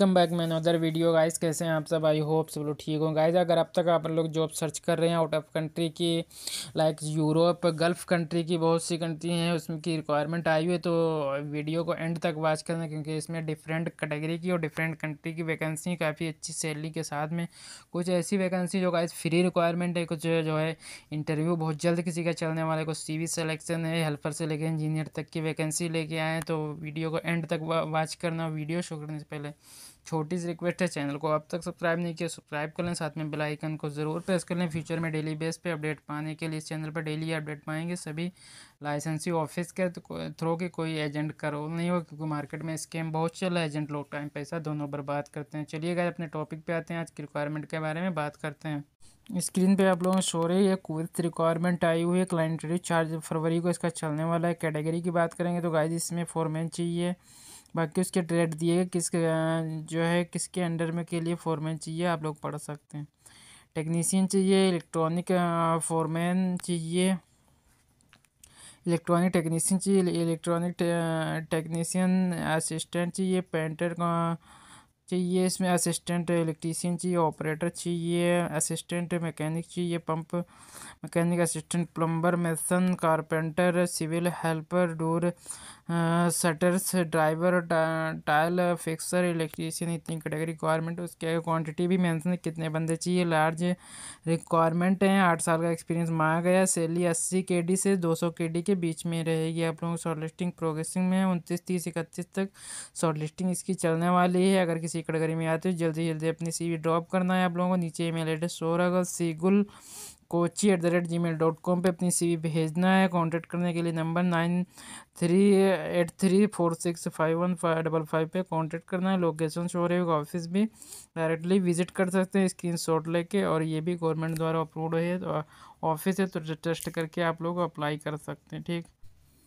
welcome back man other video guys कैसे हैं आप सब आई होप सब लोग ठीक हो गाइस अगर अब तक आप लोग जॉब सर्च कर रहे हैं आउट ऑफ कंट्री की लाइक यूरोप गल्फ़ कंट्री की बहुत सी कंट्री हैं उसमें की रिक्वायरमेंट आई हुई है तो वीडियो को एंड तक वॉच करना क्योंकि इसमें डिफरेंट कैटेगरी की और डिफरेंट कंट्री की वैकेंसी काफ़ी अच्छी सैलरी के साथ में कुछ ऐसी वैकेंसी जो गाइज़ फ्री रिक्वायरमेंट है कुछ जो है इंटरव्यू बहुत जल्द किसी का चलने वाला है कुछ सी सिलेक्शन है हेल्पर से लेकर इंजीनियर तक की वैकेंसी लेके आए तो वीडियो को एंड तक वॉच करना वीडियो शो करने से पहले छोटी सी रिक्वेस्ट है चैनल को अब तक सब्सक्राइब नहीं किया सब्सक्राइब कर लें साथ में बेल आइकन को ज़रूर प्रेस कर लें फ्यूचर में डेली बेस पे अपडेट पाने के लिए इस चैनल पर डेली अपडेट पाएंगे सभी लाइसेंसी ऑफिस के तो थ्रू के कोई एजेंट का रोल नहीं होगा क्योंकि मार्केट में स्कैम बहुत चल रहा है एजेंट लोग टाइम पैसा दोनों पर बात करते हैं चलिए गए अपने टॉपिक पर आते हैं आज की रिक्वायरमेंट के बारे में बात करते हैं स्क्रीन पे आप लोगों को शो रही है कुवैत रिक्वायरमेंट आई हुई है क्लाइंट चार्ज फरवरी को इसका चलने वाला है कैटेगरी की बात करेंगे तो गाइस इसमें मैन चाहिए बाकी उसके ट्रेड दिए किस जो है किसके अंडर में के लिए फॉरमैन चाहिए आप लोग पढ़ सकते हैं टेक्नीसियन चाहिए इलेक्ट्रॉनिक फॉरमैन चाहिए इलेक्ट्रॉनिक टेक्नीसियन चाहिए इलेक्ट्रॉनिक टेक्नीसियन असिस्टेंट चाहिए पेंटर चाहिए इसमें असिस्टेंट इलेक्ट्रीशियन चाहिए ऑपरेटर चाहिए असिस्टेंट मैकेनिक चाहिए pump mechanic assistant plumber mason carpenter civil helper door shutters driver tile fixer electrician इतनी कैटेगरी रिक्वायरमेंट उसके क्वांटिटी भी मैंसन कितने बंदे चाहिए लार्ज रिक्वायरमेंट है आठ साल का एक्सपीरियंस मांगा गया सैली अस्सी के डी से दो सौ के डी के बीच में रहेगी आप लोगों को शॉर्ट लिस्टिंग प्रोग्रेसिंग में उनतीस तीस इकतीस तक शॉर्ट लिस्टिंग इसकी चलने वाली है अगर किसी कैटेगरी में आते हो जल्दी जल्दी अपनी सी ड्रॉप करना है आप लोगों को नीचे ई मेल एड्रेस सोरागल seagull Kochi at the rate gmail dot com पर अपनी सी भेजना है कॉन्टेक्ट करने के लिए number nine three eight three four six five one five double five पर कॉन्टैक्ट करना है लोकेशन शो रहेगा ऑफिस भी डायरेक्टली विजिट कर सकते हैं स्क्रीन शॉट लेके और ये भी गवर्नमेंट द्वारा अप्रूव है तो ऑफिस है तो टेस्ट करके आप लोग अप्लाई कर सकते हैं ठीक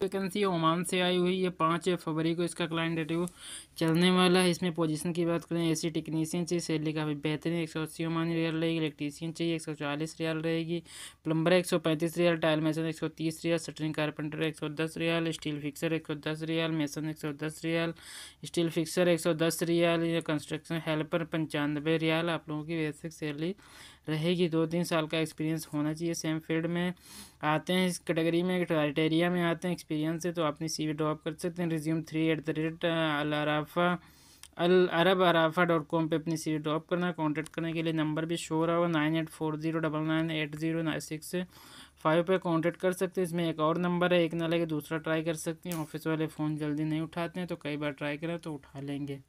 वैकेंसी ओमान से आई हुई है पाँच फरवरी को इसका क्लाइंट इंटरव्यू चलने वाला है इसमें पोजीशन की बात करें एसी टेक्नीशियन चाहिए सैलरी काफ़ी बेहतरीन एक सौ अस्सी ओमान रियल रहेगी इलेक्ट्रीशियन चाहिए एक सौ चालीस रियल रहेगी प्लम्बर एक सौ पैंतीस रियल टायल मैसन एक सौ तीस रियल सटरिंग कारपेंटर एक सौ दस रियल स्टील फिक्सर एक सौ दस रियल मैसन एक सौ दस रियल स्टील फिक्सर एक सौ दस रियल कंस्ट्रक्शन हेल्पर पंचानबे रियल आप लोगों की बेसिक सैलरी रहेगी दो तीन साल का एक्सपीरियंस होना चाहिए सेम फील्ड में आते हैं इस कैटेगरी में क्राइटेरिया में आते हैं एक्सपीरियंस से तो अपनी सी वी ड्रॉप कर सकते हैं resume three at the rate Al Arafa Al Arab Arafa dot com पर अपनी सी वी ड्रॉप करना कॉन्टेक्ट करने के लिए नंबर भी शो रहा हो nine eight four zero double nine eight zero nine six five पर कॉन्टेक्ट कर सकते हैं इसमें एक और नंबर है एक ना लगे दूसरा ट्राई कर सकते हैं ऑफिस वाले फ़ोन जल्दी नहीं उठाते हैं तो कई बार ट्राई करें तो उठा लेंगे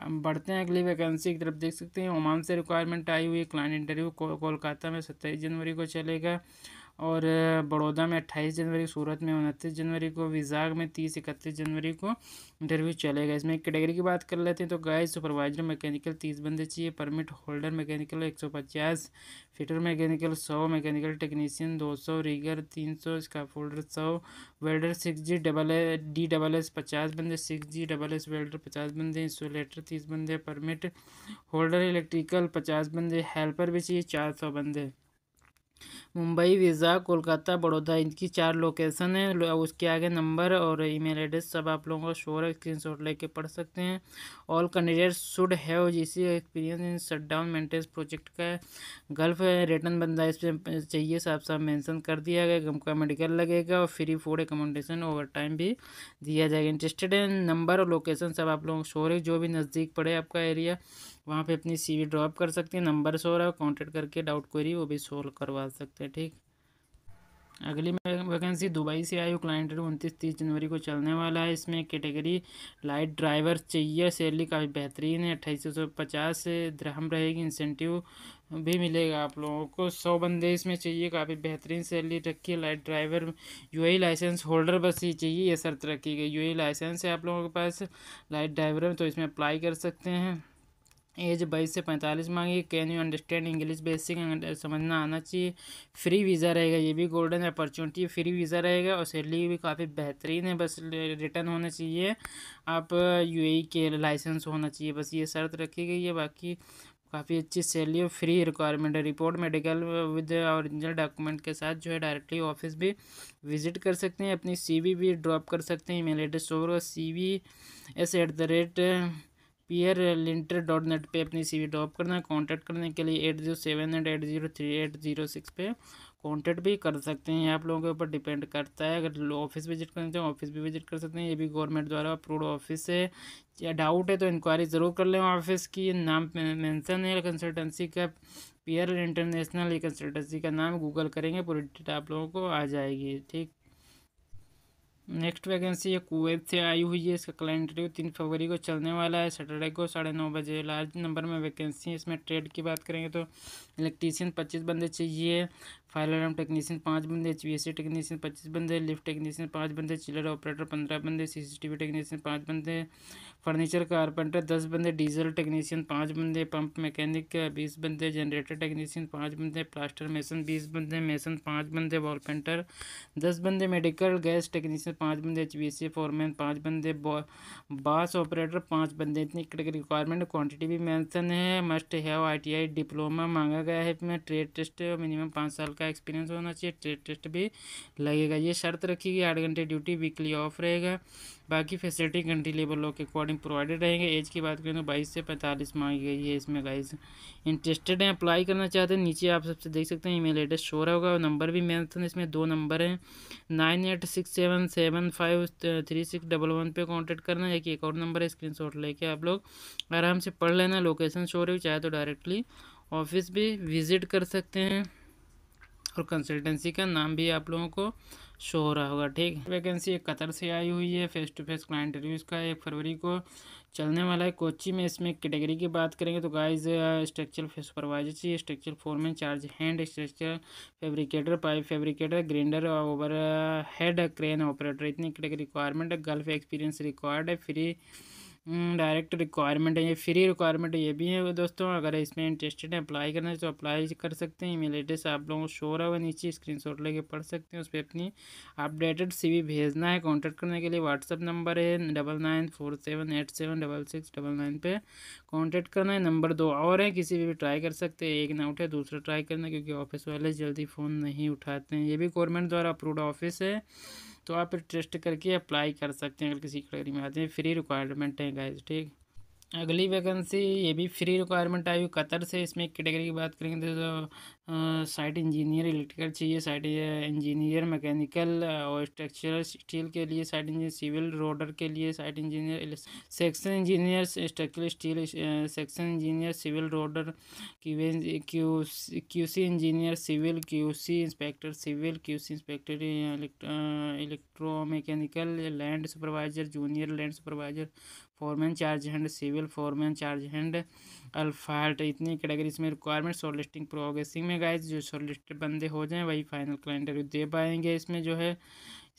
हम बढ़ते हैं अगली वैकेंसी की तरफ देख सकते हैं ओमान से रिक्वायरमेंट आई हुई क्लाइंट इंटरव्यू कोलकाता में सत्ताईस जनवरी को चलेगा और बड़ौदा में अट्ठाईस जनवरी सूरत में उनतीस जनवरी को विजाग में तीस इकतीस जनवरी को इंटरव्यू चलेगा इसमें कैटेगरी की बात कर लेते हैं तो गाय सुपरवाइजर मैकेनिकल तीस बंदे चाहिए परमिट होल्डर मैकेनिकल एक सौ पचास फिटर मैकेनिकल सौ मैकेनिकल टेक्नीशियन दो सौ रीगर तीन सौ स्का फोल्डर सौ welder six G double A D double S पचास बंदे six G double S welder पचास बंदे इंसोलेटर तीस बंदे परमिट होल्डर इलेक्ट्रिकल पचास बंदे हेल्पर भी चाहिए चार सौ बंदे मुंबई वीज़ा कोलकाता बड़ौदा इनकी चार लोकेशन है उसके आगे नंबर और ईमेल एड्रेस सब आप लोगों को शोर है स्क्रीन लेके पढ़ सकते हैं all candidates should have GC experience in shutdown maintenance project का गल्फ रिटर्न बंदा इस पर चाहिए साफ साफ मेंशन कर दिया गया गम का मेडिकल लगेगा और free food accommodation overtime भी दिया जाएगा इंटरेस्टेड है नंबर और लोकेशन सब आप लोगों को है जो भी नज़दीक पड़े आपका एरिया वहाँ पर अपनी सीवी ड्रॉप कर सकते हैं नंबर शोर रहा है कॉन्टेक्ट करके डाउट क्वेरी वो भी सोल्व करवा सकते हैं ठीक अगली वैकेंसी दुबई से आई क्लाइंट उनतीस तीस जनवरी को चलने वाला है इसमें कैटेगरी लाइट ड्राइवर चाहिए सैलरी काफ़ी बेहतरीन है अट्ठाईस सौ पचास द्रहम रहेगी इंसेंटिव भी मिलेगा आप लोगों को सौ बंदे इसमें चाहिए काफ़ी बेहतरीन सैलरी रखी है light driver U licence holder बस ही चाहिए यह शर्त रखी गई यू लाइसेंस e है आप लोगों के पास लाइट ड्राइवर में तो इसमें अप्लाई कर सकते हैं एज बाईस से पैंतालीस मांगी can you understand English basic समझना आना चाहिए फ्री वीज़ा रहेगा ये भी गोल्डन अपॉर्चुनिटी फ्री वीज़ा रहेगा और सैलरी भी काफ़ी बेहतरीन है बस रिटर्न होना चाहिए आप यूएई e के लाइसेंस होना चाहिए बस ये शर्त रखी गई है बाकी काफ़ी अच्छी सैलरी और फ्री रिक्वायरमेंट है report medical with original document के साथ जो है डायरेक्टली ऑफिस भी विजिट कर सकते हैं अपनी सी भी ड्रॉप कर सकते हैं ईमेल एड्रेस और C V S at the rate पीयर लिंटर डॉट नेट पर अपनी सी वी ड्रॉप करना है कॉन्टैक्ट करने के लिए eight zero seven eight eight zero three eight zero six पे कॉन्टैक्ट भी कर सकते हैं आप लोगों के ऊपर डिपेंड करता है अगर ऑफिस विजिट करना चाहें ऑफिस भी विजिट कर सकते हैं ये भी गवर्नमेंट द्वारा अप्रूव ऑफिस है या डाउट है तो इंक्वायरी ज़रूर कर लें ऑफिस की नाम मैंसन है कंसल्टेंसी का पीयर इंटरनेशनल कंसल्टेंसी का नाम गूगल करेंगे पूरी डिटेल आप लोगों को आ जाएगी ठीक नेक्स्ट वैकेंसी है कुवैत से आई हुई है इसका इंटरव्यू तीन फरवरी को चलने वाला है सैटरडे को साढ़े नौ बजे लार्ज नंबर में वैकेंसी है इसमें ट्रेड की बात करेंगे तो इलेक्ट्रीशियन पच्चीस बंदे चाहिए फायर अलार्म टेक्नीशियन पाँच बंदे एच वी टेक्नीशियन पच्चीस बंदे लिफ्ट टेक्नीशियन पाँच बंदे चिलर ऑपरेटर पंद्रह बंदे सीसीटीवी टेक्नीशियन पाँच बंदे फर्नीचर कारपेंटर दस बंदे डीजल टेक्नीशियन पाँच बंदे पंप मैकेनिक बीस बंदे जनरेटर टेक्नीशियन पाँच बंदे प्लास्टर मेसन बीस बंदे मेसन पाँच बंदे वॉल पेंटर दस बंदे मेडिकल गैस टेक्नीशियन पाँच बंदे एच वी फोरमैन पाँच बंदे बास ऑपरेटर पाँच बंदे इतनी रिक्वायरमेंट क्वान्टिटी भी मैंसन है मस्ट हैव आई डिप्लोमा मांगा गया है इसमें ट्रेड टेस्ट मिनिमम पाँच साल का का एक्सपीरियंस होना चाहिए ट्रेड टेस्ट भी लगेगा ये शर्त रखी गई आठ घंटे ड्यूटी वीकली ऑफ रहेगा बाकी फैसिलिटी कंट्री लेबर लॉ के अकॉर्डिंग प्रोवाइडेड रहेंगे एज की बात करें तो बाईस से पैंतालीस मांगी गई है इसमें गाइज इंटरेस्टेड हैं अप्लाई करना चाहते हैं नीचे आप सबसे देख सकते हैं ईमेल एड्रेस शो रहा होगा और नंबर भी था इसमें दो नंबर हैं nine eight six seven seven five three six double one पर कॉन्टेक्ट करना है कि एक और नंबर है शॉट लेके आप लोग आराम से पढ़ लेना लोकेशन शो रही हो चाहे तो डायरेक्टली ऑफिस भी विज़िट कर सकते हैं और कंसल्टेंसी का नाम भी आप लोगों को शो हो रहा होगा ठीक वैकेंसी एक कतर से आई हुई है face to face client interview इसका एक फरवरी को चलने वाला है कोची में इसमें कैटेगरी की बात करेंगे तो गाइस स्ट्रक्चर सुपरवाइजर चाहिए structure foreman charge hand structure fabricator pipe fabricator grinder overhead crane operator इतनी कैटेगरी रिक्वायरमेंट है गल्फ एक्सपीरियंस रिक्वायर्ड है फ्री डायरेक्ट हम्म, रिक्वायरमेंट है ये फ्री रिक्वायरमेंट ये भी है दोस्तों अगर इसमें इंटरेस्टेड है अप्लाई करना है तो अप्लाई कर सकते हैं ईमेल एड्रेस आप लोगों को शो रहा हुआ नीचे शॉट लेके पढ़ सकते हैं उस पर अपनी अपडेटेड वी भेजना है कॉन्टैक्ट करने के लिए व्हाट्सअप नंबर है double nine four seven eight seven double six double nine पर कॉन्टैक्ट करना है नंबर दो और है किसी भी, भी ट्राई कर सकते हैं एक ना उठे दूसरा ट्राई करना क्योंकि ऑफिस वाले जल्दी फ़ोन नहीं उठाते हैं ये भी गवर्नमेंट द्वारा अप्रूव्ड ऑफिस है तो आप फिर टेस्ट करके अप्लाई कर सकते हैं अगर किसी कैटेगरी में आते हैं फ्री रिक्वायरमेंट है गाइज ठीक अगली वैकेंसी ये भी फ्री रिक्वायरमेंट आई हुई कतर से इसमें कैटेगरी की बात करेंगे तो साइट इंजीनियर इलेक्ट्रिकल चाहिए साइट इंजीनियर मैकेनिकल और स्ट्रक्चरल स्टील के लिए साइट इंजीनियर सिविल रोडर के लिए site engineer section engineer structural steel section engineer civil roads Q C engineer civil QC inspector civil QC inspector electro mechanical land supervisor junior land supervisor foreman charge hand civil foreman charge hand asphalt इतनी category इसमें requirements और listing progressing में में guys जो short बंदे हो जाएँ वही फाइनल का इंटरव्यू दे पाएंगे इसमें जो है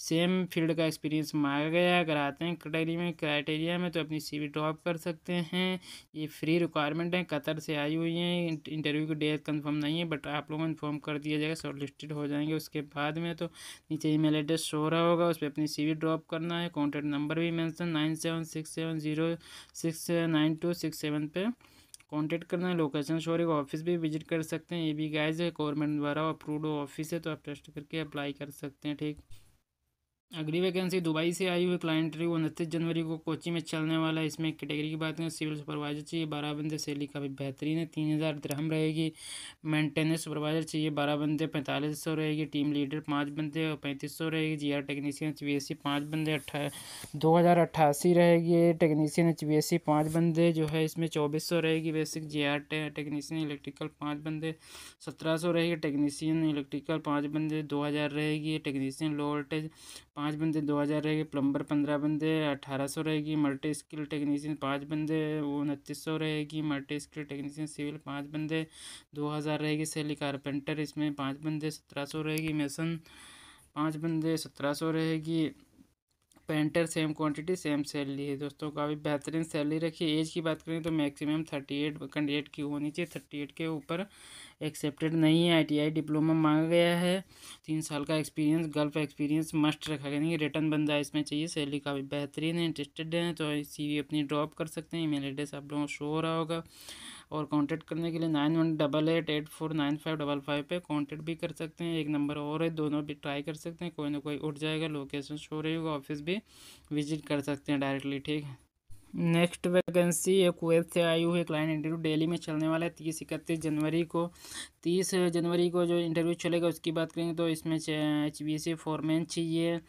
सेम फील्ड का एक्सपीरियंस मांगा गया अगर आते हैं क्राइटेरिया में क्राइटेरिया में तो अपनी सीवी ड्रॉप कर सकते हैं ये फ्री रिक्वायरमेंट है कतर से आई हुई है इंटरव्यू की डेट कंफर्म नहीं है बट आप लोगों को इन्फॉर्म कर दिया जाएगा शॉर्ट हो जाएंगे उसके बाद में तो नीचे ई मेल एड्रेस शो रहा होगा उस पर अपनी सी ड्रॉप करना है कॉन्टैक्ट नंबर भी mention nine seven six seven zero six nine two six seven पर कॉन्टेक्ट करना है लोकेशन शोरिंग ऑफिस भी विजिट कर सकते हैं ये भी गाइज गवर्नमेंट द्वारा अप्रूव्ड ऑफिस है तो आप ट्रस्ट करके अप्लाई कर सकते हैं ठीक अगली वैकेंसी दुबई से आई हुई क्लाइंट वो उनतीस जनवरी को कोची में चलने वाला है इसमें कैटेगरी की बात करें सिविल सुपरवाइजर चाहिए बारह बंदे सैली काफ़ी बेहतरीन है तीन हज़ार दरहम रहेगी मेंटेनेंस सुपरवाइजर चाहिए बारह बंदे पैंतालीस सौ रहेगी टीम लीडर पाँच बंदे और पैंतीस सौ रहेगी G R technician H B S C पाँच बंदे अट्ठा दो हज़ार अट्ठासी रहेगी technician H B S C पाँच बंदे जो है इसमें चौबीस सौ रहेगी basic G R technician electrical पाँच बंदे सत्रह सौ रहेगी टेक्नीसियन इलेक्ट्रिकल पाँच बंदे दो हज़ार रहेगी टेक्नीसियन लो वोल्टेज पाँच बंदे दो हज़ार रहेगी प्लम्बर पंद्रह बंदे अठारह सौ रहेगी मल्टी स्किल टेक्नीशियन पाँच बंदे वो उनतीस सौ रहेगी मल्टी स्किल टेक्नीशियन सिविल पाँच बंदे दो हज़ार रहेगी सेली कारपेंटर इसमें पाँच बंदे सत्रह सौ रहेगी मेसन पाँच बंदे सत्रह सौ रहेगी painter same quantity same salary है दोस्तों काफ़ी बेहतरीन सैलरी रखी एज की बात करें तो मैक्सिमम थर्टी एट कैंडिडेट की होनी चाहिए थर्टी एट के ऊपर एक्सेप्टेड नहीं है आईटीआई डिप्लोमा मांगा गया है तीन साल का एक्सपीरियंस गल्फ एक्सपीरियंस मस्ट रखा गया नहीं रिटर्न बंदा इसमें चाहिए सैलरी काफ़ी बेहतरीन है इंटरेस्टेड है तो सी अपनी ड्रॉप कर सकते हैं ई एड्रेस आप लोगों को शो हो रहा होगा और कॉन्टेक्ट करने के लिए nine one double eight eight four nine five double five पर कॉन्टेक्ट भी कर सकते हैं एक नंबर और है दोनों भी ट्राई कर सकते हैं कोई ना कोई उठ जाएगा लोकेशन शो रही होगा ऑफिस भी विजिट कर सकते हैं डायरेक्टली ठीक है नेक्स्ट वैकेंसी एक वेब से आई हुई क्लाइंट इंटरव्यू डेली में चलने वाला है तीस इकतीस जनवरी को तीस जनवरी को जो इंटरव्यू चलेगा उसकी बात करेंगे तो इसमें एच बी सी फॉरमैन चाहिए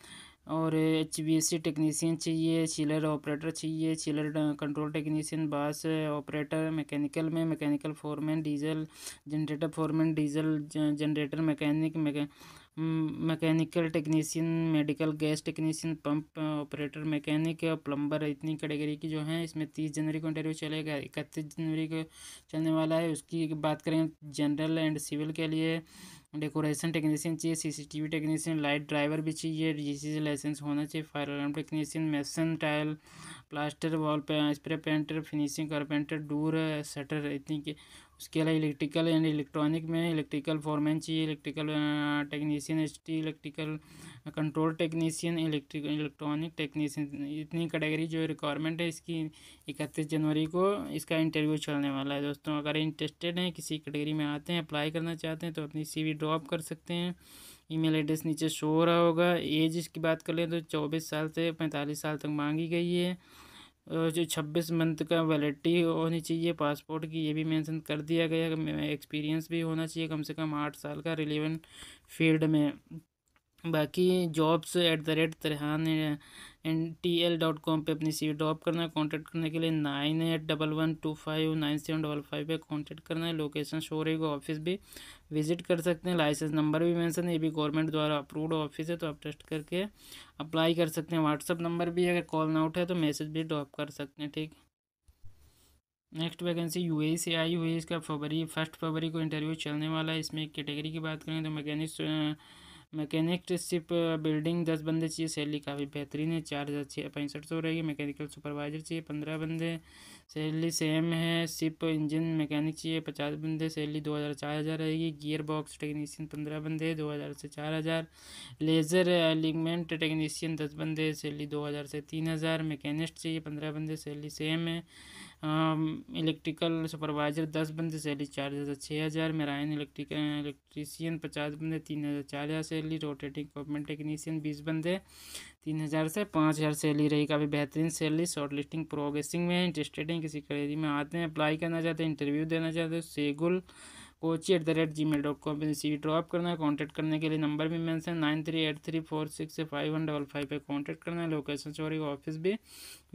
और H B S C technician चाहिए चिलर ऑपरेटर चाहिए chiller control technician BAS operator mechanical में mechanical foreman diesel generator foreman diesel generator mechanic mechanical technician medical gas technician pump operator mechanic plumber इतनी category की जो हैं इसमें तीस जनवरी को इंटरव्यू चलेगा इकतीस जनवरी को चलने वाला है उसकी बात करें जनरल एंड सिविल के लिए डेकोरेशन टेक्नीशियन चाहिए सीसीटीवी टेक्नीशियन लाइट ड्राइवर भी चाहिए डीसी लाइसेंस होना चाहिए fire alarm technician mason tile plaster wall पे, spray painter finishing carpenter door shutter इतनी के उसके अलावा इलेक्ट्रिकल एंड इलेक्ट्रॉनिक में इलेक्ट्रिकल फॉरमैन चाहिए electrical technician S T electrical control technician electric electronic technician इतनी कैटेगरी जो रिक्वायरमेंट है इसकी इकतीस जनवरी को इसका इंटरव्यू चलने वाला है दोस्तों अगर इंटरेस्टेड हैं किसी कैटेगरी में आते हैं अप्लाई करना चाहते हैं तो अपनी सी ड्रॉप कर सकते हैं ईमेल एड्रेस नीचे शो हो रहा होगा एज इसकी बात कर लें तो चौबीस साल से पैंतालीस साल तक मांगी गई है जो छब्बीस मंथ का वैलिडिटी होनी चाहिए पासपोर्ट की ये भी मेंशन कर दिया गया एक्सपीरियंस भी होना चाहिए कम से कम आठ साल का रिलेवेंट फील्ड में बाकी जॉब्स एट द रेट तरहान N T L dot com पर अपनी सी ड्रॉप करना है कॉन्टैक्ट करने के लिए nine eight double one two five nine seven double five पर कॉन्टैक्ट करना है लोकेशन शो रहेगा ऑफिस भी विजिट कर सकते हैं लाइसेंस नंबर भी मेंशन है ये भी गवर्नमेंट द्वारा अप्रूव्ड ऑफिस है तो आप टेस्ट करके अप्लाई कर सकते हैं व्हाट्सअप नंबर भी अगर कॉल ना है तो मैसेज भी ड्रॉप कर सकते हैं ठीक नेक्स्ट वैकेंसी यू से आई हुई है इसका फरवरी फर्स्ट फरवरी को इंटरव्यू चलने वाला है इसमें कैटेगरी की बात करें तो मैकेनिक्स मैकेनिकशिप बिल्डिंग uh, दस बंदे चाहिए सैलरी काफ़ी बेहतरीन है चार हज़ार छः पैंसठ सौ रहेगी मैकेनिकल सुपरवाइजर चाहिए पंद्रह बंदे सैलरी सेम है शिप इंजन मैकेनिक चाहिए पचास बंदे सैलरी दो हज़ार चार हज़ार रहेगी गियर बॉक्स टेक्नीशियन पंद्रह बंदे दो हज़ार से चार हज़ार लेज़र एलिगमेंट टेक्नीशियन दस बंदे सैलरी दो हज़ार से तीन हज़ार मैकेनिस्ट चाहिए पंद्रह बंदे सैलरी सेम है इलेक्ट्रिकल um, सुपरवाइज़र दस बंदे सैलरी चार हज़ार छः हज़ार मेराइन इलेक्ट्रिकल इलेक्ट्रीशियन पचास बंदे तीन हज़ार चार हज़ार सैलरी रोटेटिंग इक्वमेंट टेक्नीशियन बीस बंदे तीन हज़ार से पाँच हज़ार सैलरी रही काफ़ी बेहतरीन सैलरी शॉर्ट लिस्टिंग प्रोग्रेसिंग में इंटरेस्टेड हैं किसी करेरी में आते हैं अप्लाई करना चाहते हैं इंटरव्यू देना चाहते हैं seagull Kochi at the rate gmail dot com पर सी वी ड्रॉप करना है कॉन्टैक्ट करने के लिए नंबर भी mention nine three eight three four six five one double five पर कॉन्टैक्ट करना है लोकेशन चौरी का ऑफिस भी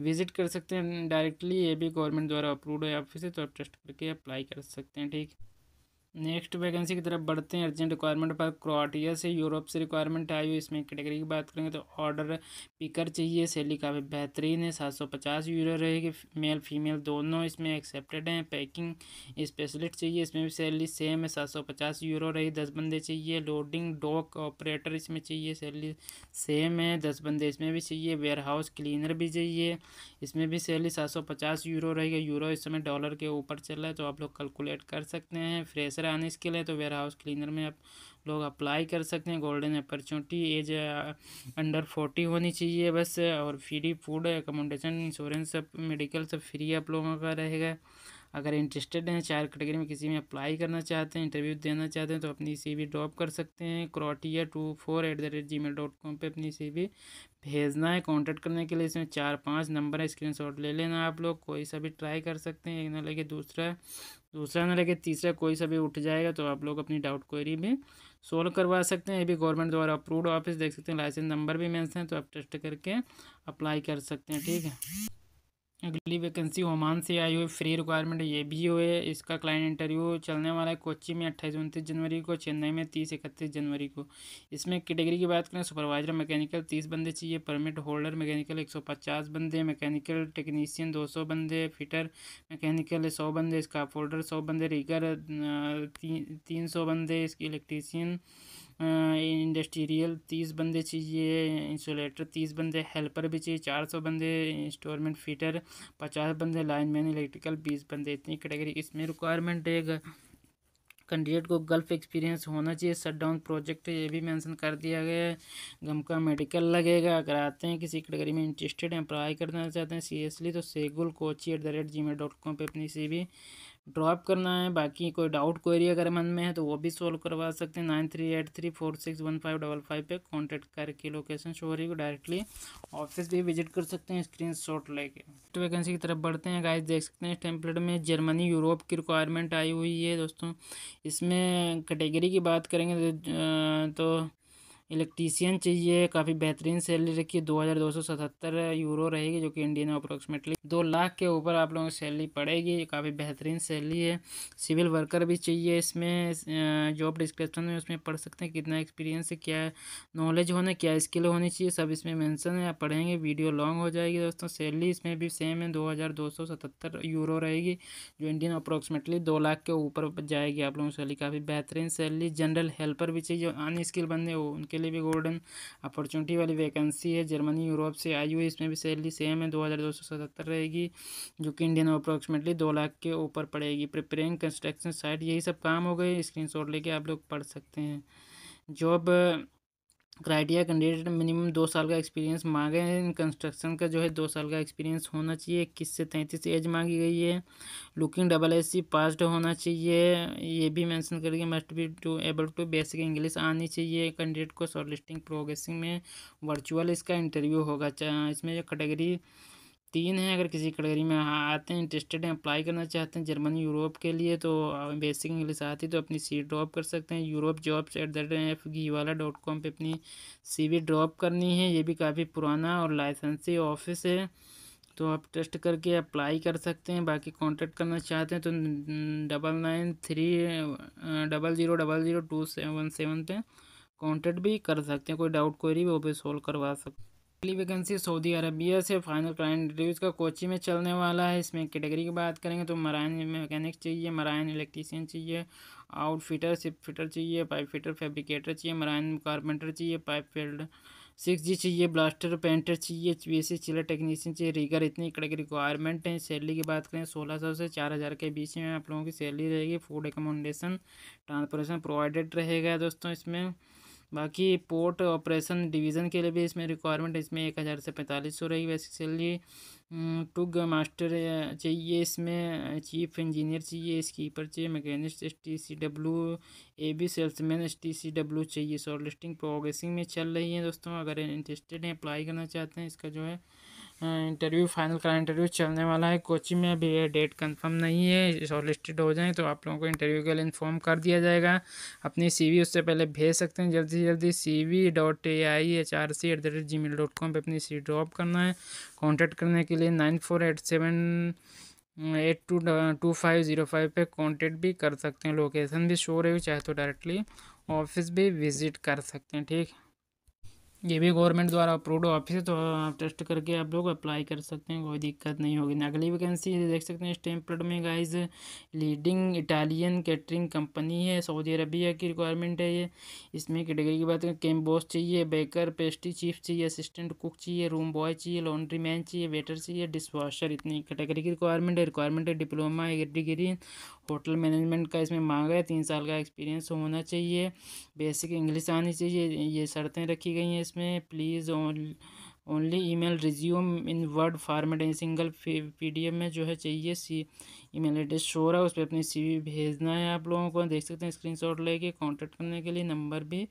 विजिट कर सकते हैं डायरेक्टली ये भी गवर्नमेंट द्वारा अप्रूव्ड है ऑफिस है तो आप टेस्ट करके अप्लाई कर सकते हैं ठीक नेक्स्ट वैकेंसी की तरफ बढ़ते हैं अर्जेंट रिक्वायरमेंट पर क्रोटिया से यूरोप से रिक्वायरमेंट आई हुई इसमें कैटेगरी की बात करेंगे तो ऑर्डर पिकर चाहिए सैली काफ़ी बेहतरीन है सात सौ पचास यूरो रहेगी मेल फीमेल दोनों इसमें एक्सेप्टेड हैं पैकिंग स्पेशलिस्ट चाहिए इसमें भी सैलरी सेम है सात सौ पचास यूरो रही दस बंदे चाहिए लोडिंग डॉक ऑपरेटर इसमें चाहिए सैलरी सेम है दस बंदे इसमें भी चाहिए वेयर हाउस क्लीनर भी चाहिए इसमें भी सैली सात सौ पचास यूरो रहेगी यूरो इस समय डॉलर के ऊपर चल रहा है तो आप लोग कैलकुलेट कर सकते हैं फ्रेशर कराने इसके लिए तो वेयर हाउस क्लीनर में आप लोग अप्लाई कर सकते हैं golden opportunity age under forty होनी चाहिए बस और फ्री फूड एकोमोडेशन इंश्योरेंस सब मेडिकल सब फ्री आप लोगों का रहेगा अगर इंटरेस्टेड हैं चार कैटेगरी में किसी में अप्लाई करना चाहते हैं इंटरव्यू देना चाहते हैं तो अपनी सी वी ड्रॉप कर सकते हैं Croatia two four at the rate gmail dot com पर अपनी सी वी भेजना है कांटेक्ट करने के लिए इसमें चार पांच नंबर है स्क्रीनशॉट ले लेना आप लोग कोई सा भी ट्राई कर सकते हैं एक ना लेके दूसरा दूसरा ना लगे तीसरा कोई सा भी उठ जाएगा तो आप लोग अपनी डाउट क्वेरी में सोल्व करवा सकते हैं ये भी गवर्नमेंट द्वारा अप्रूव्ड ऑफिस देख सकते हैं लाइसेंस नंबर भी मैं है तो आप टेस्ट करके अप्लाई कर सकते हैं ठीक है अगली वैकेंसी ओमान से आई हुई फ्री रिक्वायरमेंट ये भी हुए इसका क्लाइंट इंटरव्यू चलने वाला है कोची में अट्ठाईस उनतीस जनवरी को चेन्नई में तीस इकतीस जनवरी को इसमें कैटेगरी की बात करें सुपरवाइजर मैकेनिकल तीस बंदे चाहिए परमिट होल्डर मैकेनिकल एक सौ पचास बंदे मैकेनिकल टेक्नीसियन दो सौ बंदे फिटर मैकेनिकल सौ बंदे इसका फोल्डर सौ बंदे रीगर ती, तीन सौ बंदे इसकी इलेक्ट्रीसियन इंडस्ट्रियल तीस बंदे चाहिए इंसुलेटर तीस बंदे हेल्पर भी चाहिए चार सौ बंदे इंस्टॉलमेंट फिटर पचास बंदे लाइनमैन इलेक्ट्रिकल बीस बंदे इतनी कैटेगरी इसमें रिक्वायरमेंट है कैंडिडेट को गल्फ एक्सपीरियंस होना चाहिए शट डाउन प्रोजेक्ट ये भी मेंशन कर दिया गया है गमका मेडिकल लगेगा अगर आते हैं किसी कैटेगरी में इंटरेस्टेड अप्लाई करना चाहते हैं सीरियसली तो seagull Kochi at the rate gmail dot com पर अपनी सी भी ड्रॉप करना है बाकी कोई डाउट क्वेरी अगर मन में है तो वो भी सॉल्व करवा सकते हैं nine three eight three four six one five double five पर कॉन्टैक्ट करके लोकेशन शो हो रही को डायरेक्टली ऑफिस भी विजिट कर सकते हैं स्क्रीन शॉट लेके तो वैकेंसी की तरफ बढ़ते हैं गाइस देख सकते हैं टेम्पलेट में जर्मनी यूरोप की रिक्वायरमेंट आई हुई है दोस्तों इसमें कैटेगरी की बात करेंगे तो इलेक्ट्रीशियन चाहिए काफ़ी बेहतरीन सैलरी रखी है दो हज़ार दो सौ सतहत्तर यूरो रहेगी जो कि इंडियन में अप्रोक्सीमेटली दो लाख के ऊपर आप लोगों की सैलरी पड़ेगी काफ़ी बेहतरीन सैलरी है सिविल वर्कर भी चाहिए इसमें जॉब डिस्क्रिप्शन में उसमें पढ़ सकते हैं कितना एक्सपीरियंस है क्या नॉलेज होना क्या स्किल होनी चाहिए सब इसमें मैंसन है आप पढ़ेंगे वीडियो लॉन्ग हो जाएगी दोस्तों सैलरी इसमें भी सेम है दो हज़ार दो सौ सतहत्तर यूरो रहेगी जो इंडियन अप्रोक्सीमेटली दो लाख के ऊपर जाएगी आप लोगों की सैलरी काफ़ी बेहतरीन सैलरी जनरल हेल्पर भी चाहिए जो अनस्किल बंदे हो उनके लिए भी गोल्डन अपॉर्चुनिटी वाली वैकेंसी है जर्मनी यूरोप से आई हुई इसमें भी सैलरी सेम है दो हज़ार दो सौ सतहत्तर रहेगी जो कि इंडियन अप्रोक्सीमेटली दो लाख के ऊपर पड़ेगी प्रिपेरिंग कंस्ट्रक्शन साइट यही सब काम हो गए स्क्रीन लेके आप लोग पढ़ सकते हैं जॉब क्राइटेरिया कैंडिडेट मिनिमम दो साल का एक्सपीरियंस मांगे हैं इन कंस्ट्रक्शन का जो है दो साल का एक्सपीरियंस होना चाहिए इक्कीस से तैंतीस एज मांगी गई है looking double S C passed होना चाहिए ये भी मेंशन करके must be to able to basic English आनी चाहिए कैंडिडेट को शॉर्ट लिस्टिंग प्रोग्रेसिंग में वर्चुअल इसका इंटरव्यू होगा इसमें जो कैटेगरी तीन हैं अगर किसी कैटेगरी में आते हैं इंटरेस्टेड हैं अप्लाई करना चाहते हैं जर्मनी यूरोप के लिए तो बेसिक इंग्लिश आती है तो अपनी सी ड्रॉप कर सकते हैं Europe jobs at the F घी वाला डॉट कॉम पर अपनी सी ड्रॉप करनी है ये भी काफ़ी पुराना और लाइसेंसी ऑफिस है तो आप टेस्ट करके अप्लाई कर सकते हैं बाकी कॉन्टेक्ट करना चाहते हैं तो double nine three double zero double zero two seven seven पर कॉन्टेक्ट भी कर सकते हैं कोई डाउट क्वेरी वो भी सॉल्व करवा सकते पहली वैकेंसी सऊदी अरबिया से फाइनल क्लाइंट इंटरव्यूज़ का कोची में चलने वाला है इसमें कैटेगरी की बात करेंगे तो मराइन मैकेनिक चाहिए मराइन इलेक्ट्रीशियन चाहिए आउट फिटर सिप फिटर चाहिए पाइप फिटर फैब्रिकेटर चाहिए मराइन कारपेंटर चाहिए पाइप फील्ड सिक्स जी चाहिए ब्लास्टर पेंटर चाहिए बी एस चिलर टेक्नीशियन चाहिए रीगर इतनी कड़क रिक्वायरमेंट है सैलरी की बात करें सोलह सौ से चार हज़ार के बीच में आप लोगों की सैलरी रहेगी फूड एकोमोडेशन ट्रांसपोर्टेशन प्रोवाइडेड रहेगा दोस्तों इसमें बाकी पोर्ट ऑपरेशन डिवीज़न के लिए भी इसमें रिक्वायरमेंट इसमें एक हज़ार से पैंतालीस सौ रही वैसे सैलरी हम्म, टुग मास्टर चाहिए इसमें चीफ इंजीनियर चाहिए कीपर चाहिए machinist S T C W A B salesman S T C W चाहिए शॉर्ट लिस्टिंग प्रोग्रेसिंग में चल रही है दोस्तों अगर इंटरेस्टेड हैं अप्लाई करना चाहते हैं इसका जो है इंटरव्यू फाइनल का इंटरव्यू चलने वाला है कोची में अभी यह डेट कंफर्म नहीं है सॉलिस्टेड हो जाए तो आप लोगों को इंटरव्यू के लिए इन्फॉर्म कर दिया जाएगा अपनी सीवी उससे पहले भेज सकते हैं जल्दी से जल्दी C V dot A I H R C at the rate gmail dot com पर अपनी सी ड्रॉप करना है कॉन्टैक्ट करने के लिए nine four eight seven eight two two five zero five पर कॉन्टेक्ट भी कर सकते हैं लोकेशन भी शो रही हो चाहे तो डायरेक्टली ऑफिस भी विज़िट कर सकते हैं ठीक ये भी गवर्नमेंट द्वारा अप्रूव्ड ऑफिस है तो आप टेस्ट करके आप लोग अप्लाई कर सकते हैं कोई दिक्कत नहीं होगी अगली वैकेंसी देख सकते हैं स्टेम में guys leading Italian catering company है सऊदी अरबिया की रिक्वायरमेंट है ये इसमें कैटेगरी की बात करें बॉस चाहिए बेकर पेस्ट्री चीफ चाहिए असिस्टेंट कुक चाहिए रूम बॉय चाहिए लॉन्ड्री मैन चाहिए वेटर चाहिए डिशवाशर इतनी कैटेगरी की रिक्वायरमेंट है रिक्वायरमेंट है डिप्लोमा डिग्री होटल मैनेजमेंट का इसमें मांगा है तीन साल का एक्सपीरियंस होना चाहिए बेसिक इंग्लिश आनी चाहिए ये शर्तें रखी गई हैं इसमें please only email resume in word format in single PDF में जो है चाहिए सी ईमेल एड्रेस शो रहा है उस पर अपनी सीवी भेजना है आप लोगों को देख सकते हैं स्क्रीनशॉट लेके कांटेक्ट करने के लिए नंबर भी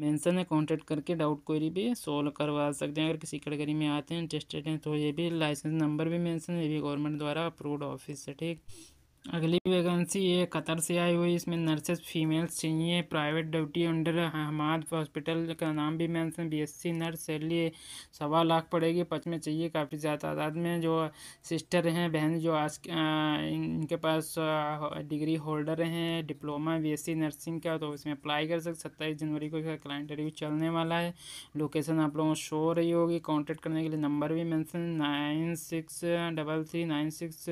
मेंशन है कांटेक्ट करके डाउट क्वेरी भी सोल्व करवा सकते हैं अगर किसी कैटेगरी में आते हैं इंटरेस्टेड हैं तो ये भी लाइसेंस नंबर भी मैंसन है ये भी गवर्नमेंट द्वारा अप्रूव्ड ऑफिस है ठीक अगली वैकेंसी ये कतर से आई हुई इसमें नर्सेज फीमेल्स चाहिए private duty under Hamad hospital का नाम भी एस बीएससी नर्स सैलरी सवा लाख पड़ेगी पच में चाहिए काफ़ी ज़्यादा तादाद में जो सिस्टर हैं बहन जो आज इनके पास डिग्री होल्डर हैं डिप्लोमा बीएससी नर्सिंग का तो इसमें अप्लाई कर सकते सत्ताईस जनवरी को इसका क्लाइंट रिव्यू चलने वाला है लोकेशन आप लोगों को शो हो रही होगी कॉन्टेक्ट करने के लिए नंबर भी mention nine six double three nine six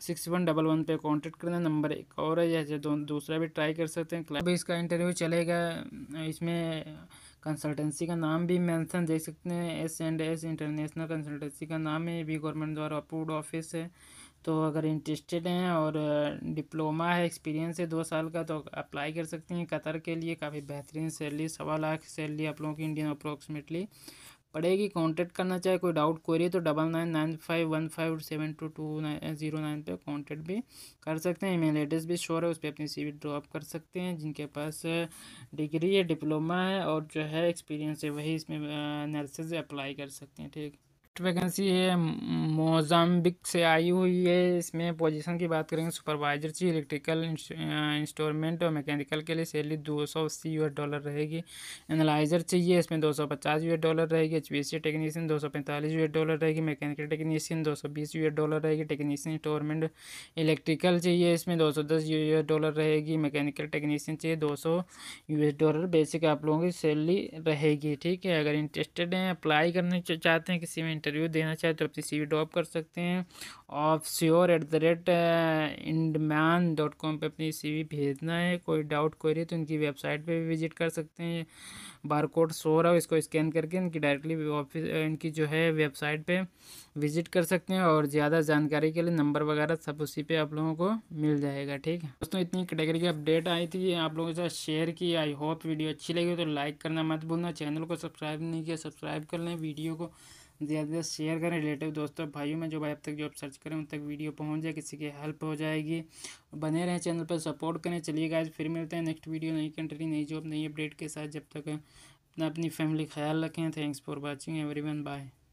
six one double one पर कॉन्टेक्ट करना नंबर एक और है जैसे दो, दूसरा भी ट्राई कर सकते हैं अभी इसका इंटरव्यू चलेगा इसमें कंसल्टेंसी का नाम भी मेंशन देख सकते हैं S and S international consultancy का नाम है ये भी गवर्नमेंट द्वारा अप्रूव्ड ऑफिस है तो अगर इंटरेस्टेड हैं और डिप्लोमा है एक्सपीरियंस है दो साल का तो अप्लाई कर सकते हैं कतर के लिए काफ़ी बेहतरीन सैलरी सवा लाख सैलरी आप लोगों की इंडियन अप्रोक्सीमेटली पड़ेगी कॉन्टैक्ट करना चाहे कोई डाउट क्वेरी तो double nine nine five one five seven two two nine zero nine पर कॉन्टैक्ट भी कर सकते हैं ईमेल एड्रेस भी शोर है उस पर अपनी सी ड्रॉप कर सकते हैं जिनके पास डिग्री eh, है डिप्लोमा है और जो है एक्सपीरियंस है वही इसमें नर्सेज eh, अप्लाई कर सकते हैं ठीक नेक्स्ट वैकेंसी है मोजाम्बिक से आई हुई है इसमें पोजीशन की बात करेंगे सुपरवाइजर चाहिए इलेक्ट्रिकल इंस्टॉलमेंट और मैकेनिकल के लिए सैलरी दो सौ अस्सी यू डॉलर रहेगी एनालाइजर चाहिए इसमें दो सौ पचास यू डॉलर रहेगी एच टेक्नीशियन दो सौ पैंतालीस यू डॉलर रहेगी मैकेनिकल टेक्नीशियन दो सौ बीस यूएस डॉलर रहेगी टेक्नीशियन इंस्टॉलमेंट इलेक्ट्रिकल चाहिए इसमें दो सौ दस यूएस डॉलर रहेगी मैकेनिकल टेक्नीशियन चाहिए दो सौ डॉलर बेसिक आप लोगों की सैलरी रहेगी ठीक है अगर इंटरेस्टेड हैं अप्लाई करने चाहते हैं किसी में इंटरव्यू देना चाहे तो अपनी सी वी ड्रॉप कर सकते हैं offshore at the rate indman dot com पर अपनी सी वी भेजना है कोई डाउट क्वेरी तो इनकी वेबसाइट पर भी विजिट कर सकते हैं बार कोड शो रहा हो इसको स्कैन करके इनकी डायरेक्टली ऑफिस इनकी जो है वेबसाइट पर विजिट कर सकते हैं और uh, ज़्यादा तो uh, जानकारी के लिए नंबर वगैरह सब उसी पे आप लोगों को मिल जाएगा ठीक है दोस्तों इतनी कैटेगरी की अपडेट आई थी आप लोगों के साथ शेयर की आई होप वीडियो अच्छी लगी तो लाइक करना मत भूलना चैनल को सब्सक्राइब नहीं किया सब्सक्राइब कर लें वीडियो को ज़्यादा से ज़्यादा शेयर करें रिलेटिव दोस्तों भाइयों में जो भाई अब तक जॉब सर्च करें उन तक वीडियो पहुँच जाए किसी की हेल्प हो जाएगी बने रहें चैनल पर सपोर्ट करें चलिए गाइज फिर मिलते हैं नेक्स्ट वीडियो नई कंट्री नई जॉब नई अपडेट के साथ जब तक अपना अपनी फैमिली ख्याल रखें thanks for watching one bye